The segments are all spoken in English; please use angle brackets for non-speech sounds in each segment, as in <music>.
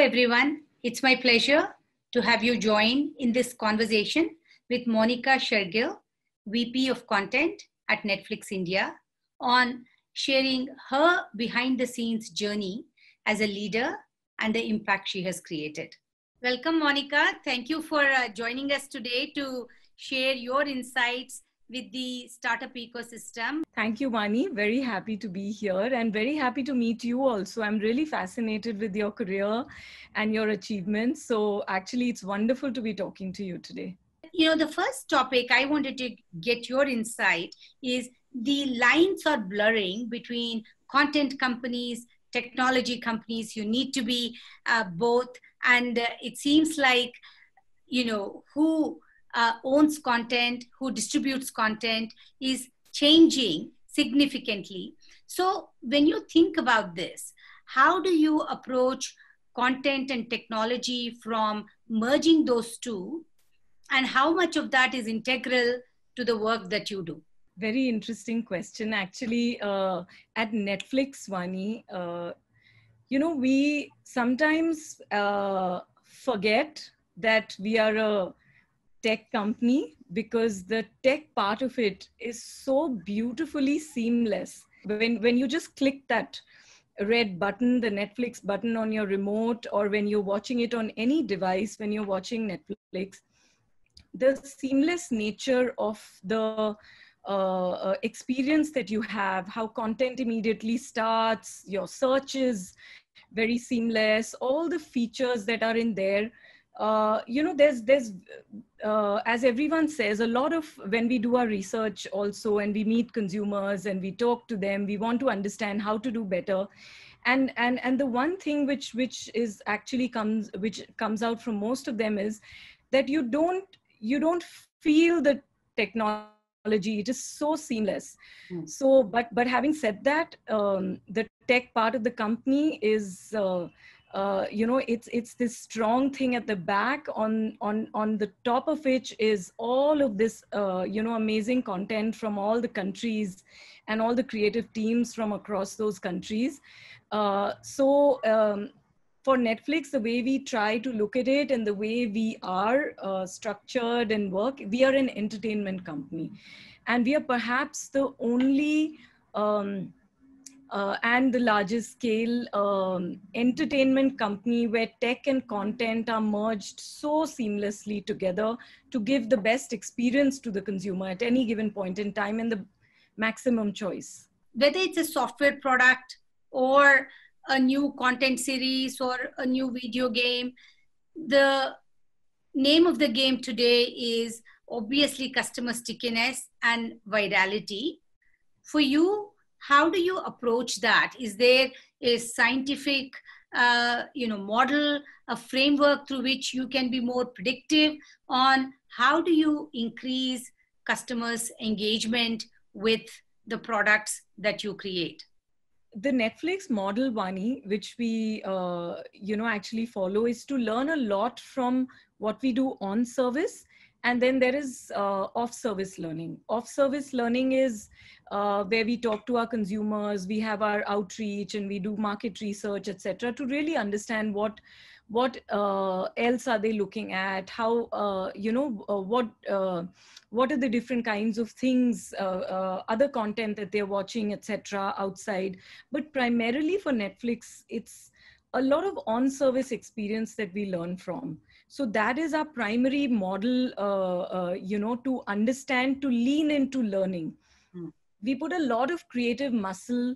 everyone. It's my pleasure to have you join in this conversation with Monica Shergill, VP of Content at Netflix India, on sharing her behind the scenes journey as a leader and the impact she has created. Welcome, Monica. Thank you for uh, joining us today to share your insights with the startup ecosystem. Thank you, Mani. Very happy to be here and very happy to meet you also. I'm really fascinated with your career and your achievements. So, actually, it's wonderful to be talking to you today. You know, the first topic I wanted to get your insight is the lines are blurring between content companies, technology companies. You need to be uh, both. And uh, it seems like, you know, who uh, owns content, who distributes content, is changing significantly. So, when you think about this, how do you approach content and technology from merging those two? And how much of that is integral to the work that you do? Very interesting question. Actually, uh, at Netflix, Vani, uh, you know, we sometimes uh, forget that we are a tech company because the tech part of it is so beautifully seamless. When, when you just click that red button, the Netflix button on your remote, or when you're watching it on any device, when you're watching Netflix, the seamless nature of the uh, uh experience that you have, how content immediately starts, your searches, very seamless, all the features that are in there uh, you know there's there's uh, as everyone says a lot of when we do our research also and we meet consumers and we talk to them we want to understand how to do better and and and the one thing which which is actually comes which comes out from most of them is that you don't you don't feel the technology it is so seamless mm. so but but having said that um, the tech part of the company is uh, uh, you know it's it's this strong thing at the back on on on the top of which is all of this uh, you know amazing content from all the countries and all the creative teams from across those countries uh, so um, for netflix the way we try to look at it and the way we are uh, structured and work we are an entertainment company and we are perhaps the only um, uh, and the largest scale um, entertainment company where tech and content are merged so seamlessly together to give the best experience to the consumer at any given point in time and the maximum choice. Whether it's a software product or a new content series or a new video game, the name of the game today is obviously customer stickiness and virality. For you, how do you approach that is there a scientific uh, you know model a framework through which you can be more predictive on how do you increase customers engagement with the products that you create the netflix model vani which we uh, you know actually follow is to learn a lot from what we do on service and then there is uh, off service learning off service learning is uh, where we talk to our consumers we have our outreach and we do market research etc to really understand what what uh, else are they looking at how uh, you know uh, what uh, what are the different kinds of things other content that they're watching etc outside but primarily for netflix it's a lot of on service experience that we learn from so that is our primary model uh, uh, you know to understand to lean into learning hmm. we put a lot of creative muscle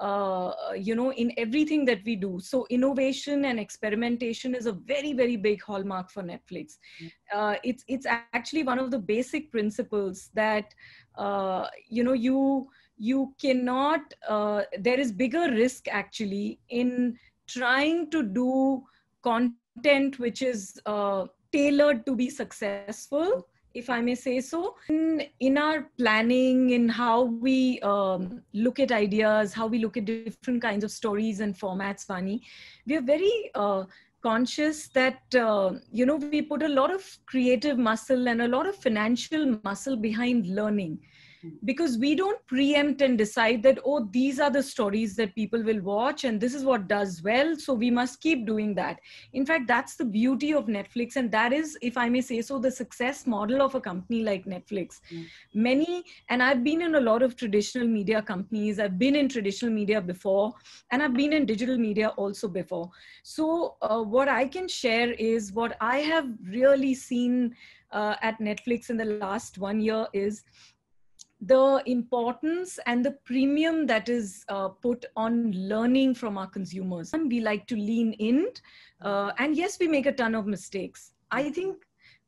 uh, you know in everything that we do so innovation and experimentation is a very very big hallmark for netflix hmm. uh, it's it's actually one of the basic principles that uh, you know you you cannot uh, there is bigger risk actually in trying to do content content which is uh, tailored to be successful if i may say so in, in our planning in how we um, look at ideas how we look at different kinds of stories and formats vani we are very uh, conscious that uh, you know we put a lot of creative muscle and a lot of financial muscle behind learning because we don't preempt and decide that oh these are the stories that people will watch and this is what does well so we must keep doing that in fact that's the beauty of netflix and that is if i may say so the success model of a company like netflix mm. many and i've been in a lot of traditional media companies i've been in traditional media before and i've been in digital media also before so uh, what i can share is what i have really seen uh, at netflix in the last one year is the importance and the premium that is uh, put on learning from our consumers. And we like to lean in, uh, and yes, we make a ton of mistakes. I think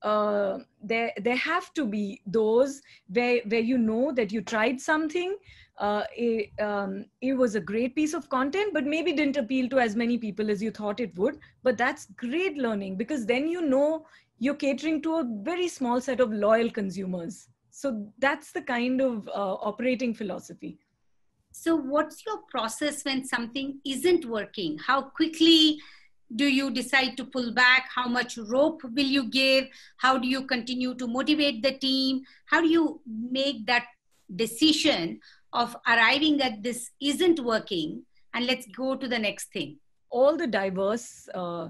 uh, there there have to be those where where you know that you tried something uh, it, um, it was a great piece of content but maybe didn't appeal to as many people as you thought it would but that's great learning because then you know you're catering to a very small set of loyal consumers so that's the kind of uh, operating philosophy so what's your process when something isn't working how quickly do you decide to pull back how much rope will you give how do you continue to motivate the team how do you make that decision of arriving at this isn't working and let's go to the next thing all the diverse uh,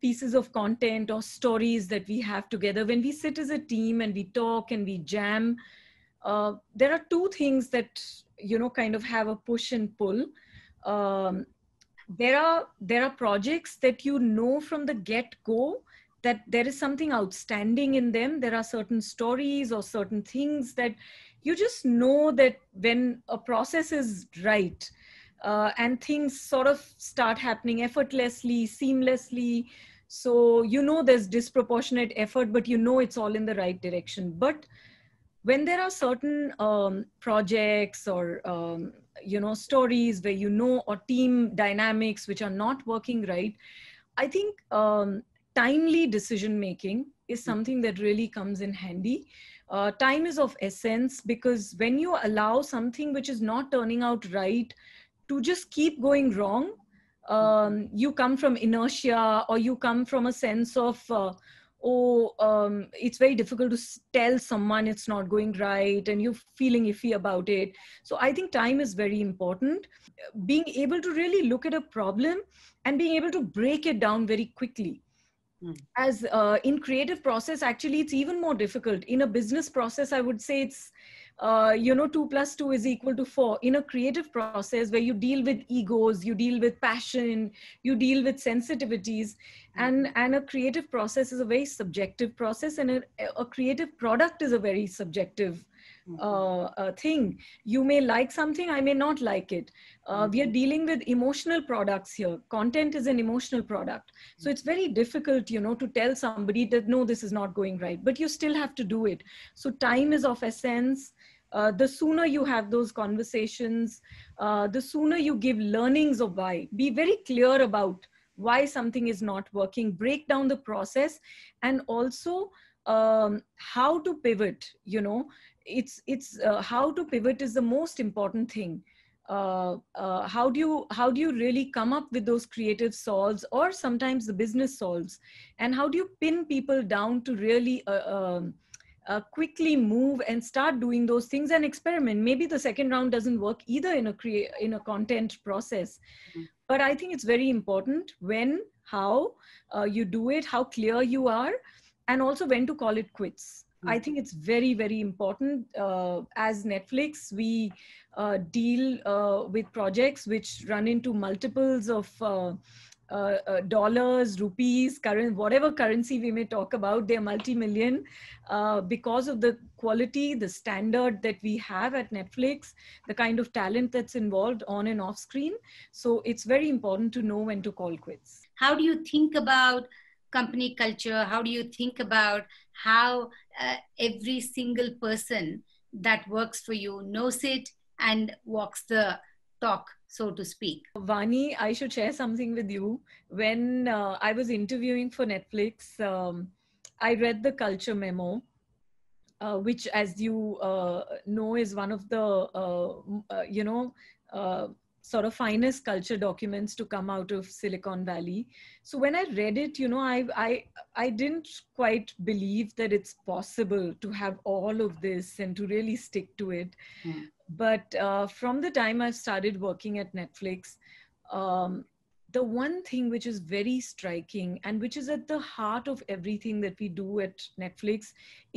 pieces of content or stories that we have together when we sit as a team and we talk and we jam uh, there are two things that you know kind of have a push and pull um, there are there are projects that you know from the get go that there is something outstanding in them there are certain stories or certain things that you just know that when a process is right uh, and things sort of start happening effortlessly, seamlessly. So you know there's disproportionate effort, but you know it's all in the right direction. But when there are certain um, projects or um, you know stories where you know or team dynamics which are not working right, I think um, timely decision making is hmm. something that really comes in handy. Uh, time is of essence because when you allow something which is not turning out right to just keep going wrong um, you come from inertia or you come from a sense of uh, oh um, it's very difficult to tell someone it's not going right and you're feeling iffy about it so i think time is very important being able to really look at a problem and being able to break it down very quickly hmm. as uh, in creative process actually it's even more difficult in a business process i would say it's uh, you know, two plus two is equal to four in a creative process where you deal with egos, you deal with passion, you deal with sensitivities, mm-hmm. and and a creative process is a very subjective process, and a, a creative product is a very subjective hmm. uh, uh, thing. You may like something, I may not like it. Uh, mm-hmm. We are dealing with emotional products here. Content is an emotional product. Mm-hmm. So hmm. it's very difficult, you know, to tell somebody that no, this is not going right, but you still have to do it. So time is of essence uh, the sooner you have those conversations, uh, the sooner you give learnings of why. Be very clear about why something is not working, break down the process, and also um, how to pivot. You know, it's it's uh, how to pivot is the most important thing. Uh, uh, how do you how do you really come up with those creative solves or sometimes the business solves, and how do you pin people down to really uh, um, uh, quickly move and start doing those things and experiment maybe the second round doesn't work either in a crea- in a content process mm-hmm. but i think it's very important when how uh, you do it how clear you are and also when to call it quits mm-hmm. i think it's very very important uh, as netflix we uh, deal uh, with projects which run into multiples of uh, uh, uh, dollars, rupees, current, whatever currency we may talk about, they're multi-million uh, because of the quality, the standard that we have at Netflix, the kind of talent that's involved on and off screen. So it's very important to know when to call quits. How do you think about company culture? How do you think about how uh, every single person that works for you knows it and walks the talk? so to speak. Vani, I should share something with you. When uh, I was interviewing for Netflix, um, I read the culture memo. Uh, which, as you uh, know, is one of the uh, uh, you know sort of finest culture documents to come out of Silicon Valley. So when I read it, you know, I I I didn't quite believe that it's possible to have all of this and to really stick to it. Mm. But uh, from the time i started working at Netflix, um, the one thing which is very striking and which is at the heart of everything that we do at Netflix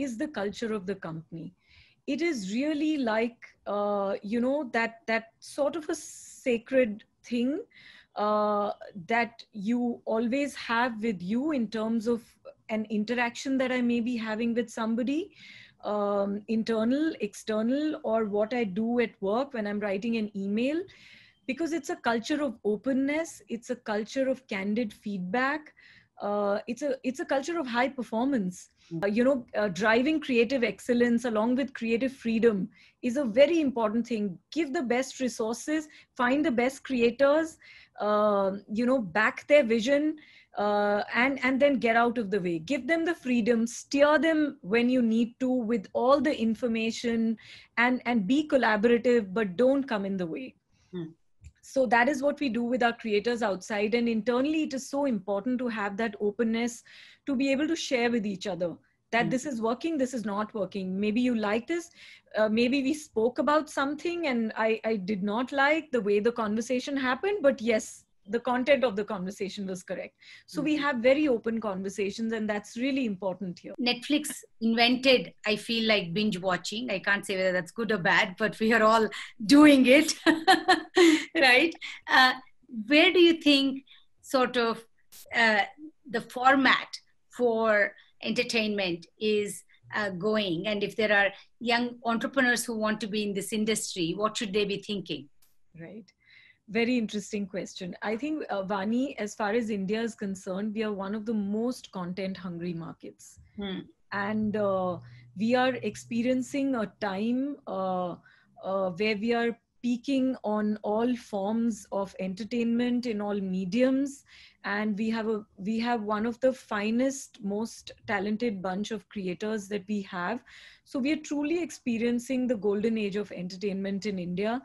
is the culture of the company. It is really like uh, you know that that sort of a sacred thing uh, that you always have with you in terms of an interaction that I may be having with somebody, um, internal, external, or what I do at work when I'm writing an email. Because it's a culture of openness, it's a culture of candid feedback, uh, it's a it's a culture of high performance uh, you know, uh, driving creative excellence along with creative freedom is a very important thing. Give the best resources, find the best creators, uh, you know, back their vision, uh, and and then get out of the way. Give them the freedom, steer them when you need to with all the information, and and be collaborative, but don't come in the way. Hmm so that is what we do with our creators outside and internally it is so important to have that openness to be able to share with each other that mm. this is working this is not working maybe you like this uh, maybe we spoke about something and I, I did not like the way the conversation happened but yes the content of the conversation was correct. So we mm-hmm. have very open conversations, and that's really important here. Netflix invented, I feel like, binge watching. I can't say whether that's good or bad, but we are all doing it, <laughs> right? Uh, where do you think, sort of, uh, the format for entertainment is? Uh, going and if there are young entrepreneurs who want to be in this industry what should they be thinking right very interesting question. I think, uh, Vani, as far as India is concerned, we are one of the most content hungry markets. Hmm. And uh, we are experiencing a time uh, uh, where we are peaking on all forms of entertainment in all mediums and we have a we have one of the finest most talented bunch of creators that we have so we are truly experiencing the golden age of entertainment in india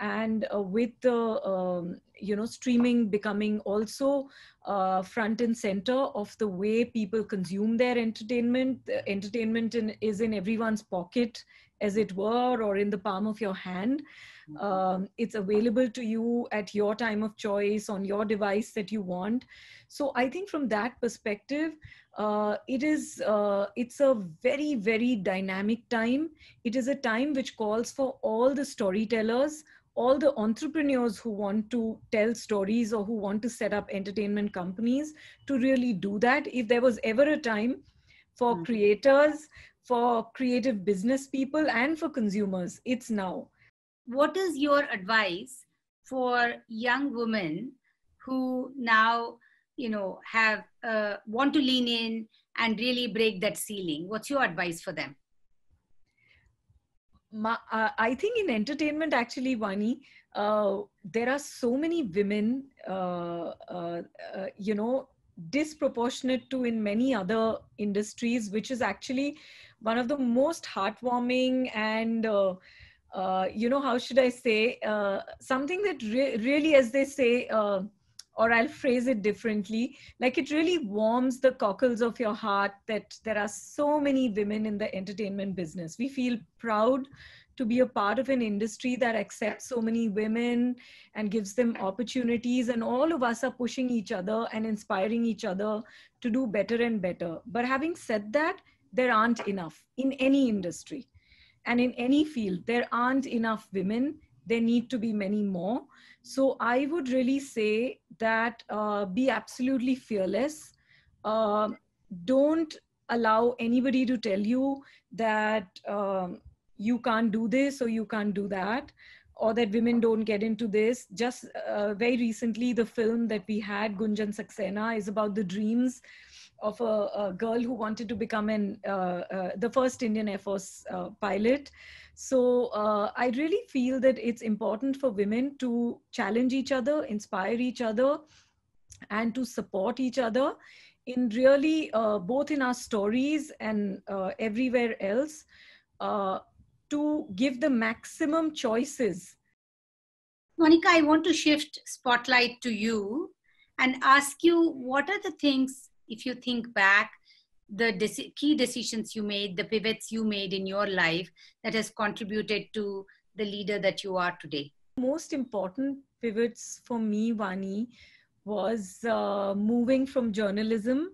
and uh, with the um, you know streaming becoming also uh, front and center of the way people consume their entertainment the uh, entertainment in, is in everyone's pocket as it were or in the palm of your hand mm-hmm. um, it's available to you at your time of choice on your device that you want so i think from that perspective uh, it is uh, it's a very very dynamic time it is a time which calls for all the storytellers all the entrepreneurs who want to tell stories or who want to set up entertainment companies to really do that. If there was ever a time for mm-hmm. creators, for creative business people, and for consumers, it's now. What is your advice for young women who now, you know, have uh, want to lean in and really break that ceiling? What's your advice for them? my, uh, I think in entertainment, actually, Vani, uh, there are so many women, uh, uh, uh, you know, disproportionate to in many other industries, which is actually one of the most heartwarming and, uh, you know, how should I say, something that re- really, as they say, or I'll phrase it differently. Like it really warms the cockles of your heart that there are so many women in the entertainment business. We feel proud to be a part of an industry that accepts so many women and gives them opportunities. And all of us are pushing each other and inspiring each other to do better and better. But having said that, there aren't enough in any industry and in any field. There aren't enough women there need to be many more so i would really say that uh, be absolutely fearless uh, don't allow anybody to tell you that um, you can't do this or you can't do that or that women don't get into this just uh, very recently the film that we had gunjan saxena is about the dreams of a, a, girl who wanted to become an uh, uh, the first Indian Air Force uh, pilot. So uh, I really feel that it's important for women to challenge each other, inspire each other, and to support each other in really uh, both in our stories and uh, everywhere else to give the maximum choices. Monica, I want to shift spotlight to you and ask you what are the things if you think back the key decisions you made the pivots you made in your life that has contributed to the leader that you are today most important pivots for me vani was uh, moving from journalism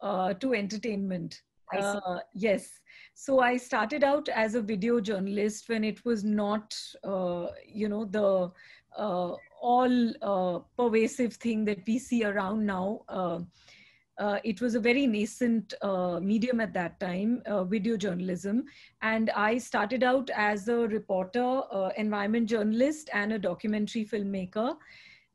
uh, to entertainment uh, yes so i started out as a video journalist when it was not uh, you know the uh, all uh, pervasive thing that we see around now uh, it was a very nascent uh, medium at that time, uh, video journalism. And I started out as a reporter, uh, environment journalist, and a documentary filmmaker.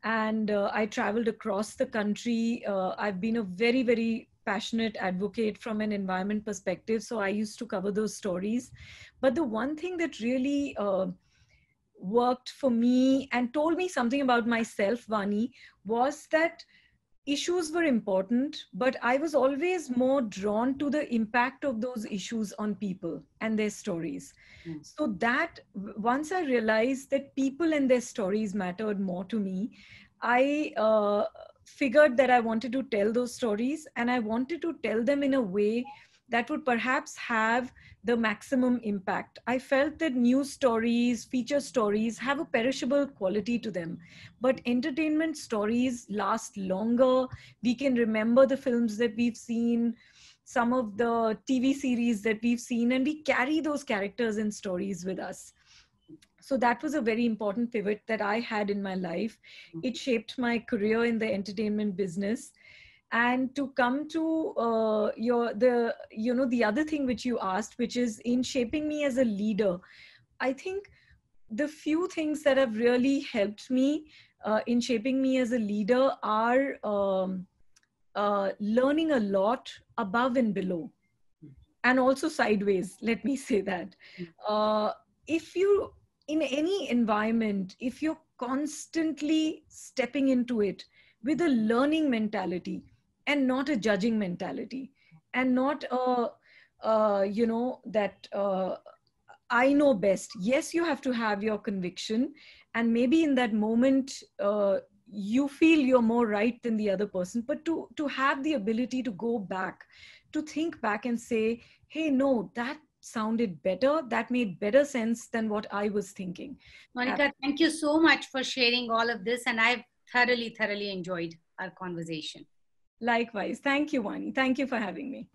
And uh, I traveled across the country. Uh, I've been a very, very passionate advocate from an environment perspective. So I used to cover those stories. But the one thing that really worked for me and told me something about myself, Vani, was that issues were important, but I was always more drawn to the impact of those issues on people and their stories. Mm. So that once I realized that people and their stories mattered more to me, I uh, figured that I wanted to tell those stories and I wanted to tell them in a way that would perhaps have the maximum impact. I felt that news stories, feature stories have a perishable quality to them, but entertainment stories last longer. We can remember the films that we've seen, some of the TV series that we've seen, and we carry those characters and stories with us. So that was a very important pivot that I had in my life. Mm-hmm. It shaped my career in the entertainment business and to come to uh, your the you know the other thing which you asked which is in shaping me as a leader i think the few things that have really helped me uh, in shaping me as a leader are um, uh, learning a lot above and below and also sideways let me say that uh, if you in any environment if you're constantly stepping into it with a learning mentality and not a judging mentality and not a uh, you know that uh, i know best yes you have to have your conviction and maybe in that moment uh, you feel you're more right than the other person but to to have the ability to go back to think back and say hey no that sounded better that made better sense than what i was thinking monica thank you so much for sharing all of this and i've thoroughly thoroughly enjoyed our conversation Likewise. Thank you, Vani. Thank you for having me.